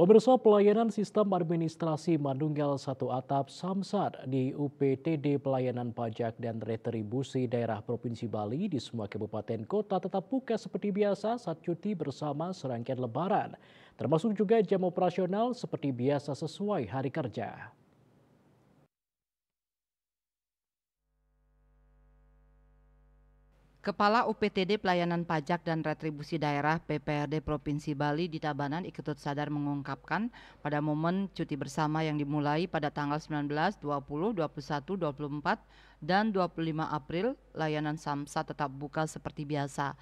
Pemirsa pelayanan sistem administrasi Mandunggal Satu Atap Samsat di UPTD Pelayanan Pajak dan Retribusi Daerah Provinsi Bali di semua kabupaten kota tetap buka seperti biasa saat cuti bersama serangkaian lebaran. Termasuk juga jam operasional seperti biasa sesuai hari kerja. Kepala UPTD Pelayanan Pajak dan Retribusi Daerah PPRD Provinsi Bali di Tabanan Iketut Sadar mengungkapkan pada momen cuti bersama yang dimulai pada tanggal 19, 20, 21, 24, dan 25 April, layanan Samsat tetap buka seperti biasa.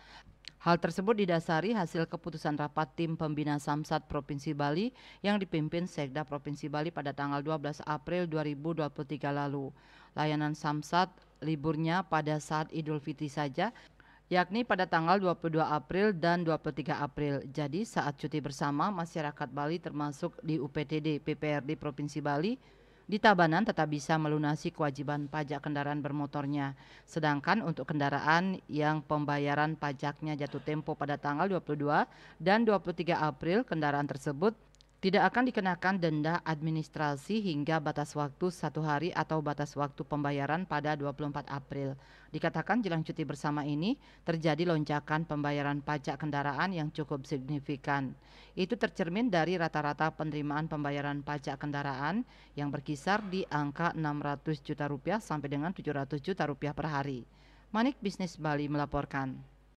Hal tersebut didasari hasil keputusan rapat tim pembina Samsat Provinsi Bali yang dipimpin Sekda Provinsi Bali pada tanggal 12 April 2023 lalu. Layanan Samsat liburnya pada saat Idul Fitri saja yakni pada tanggal 22 April dan 23 April. Jadi saat cuti bersama masyarakat Bali termasuk di UPTD PPRD Provinsi Bali di Tabanan tetap bisa melunasi kewajiban pajak kendaraan bermotornya. Sedangkan untuk kendaraan yang pembayaran pajaknya jatuh tempo pada tanggal 22 dan 23 April, kendaraan tersebut tidak akan dikenakan denda administrasi hingga batas waktu satu hari atau batas waktu pembayaran pada 24 April. Dikatakan jelang cuti bersama ini terjadi lonjakan pembayaran pajak kendaraan yang cukup signifikan. Itu tercermin dari rata-rata penerimaan pembayaran pajak kendaraan yang berkisar di angka 600 juta rupiah sampai dengan 700 juta rupiah per hari. Manik Bisnis Bali melaporkan.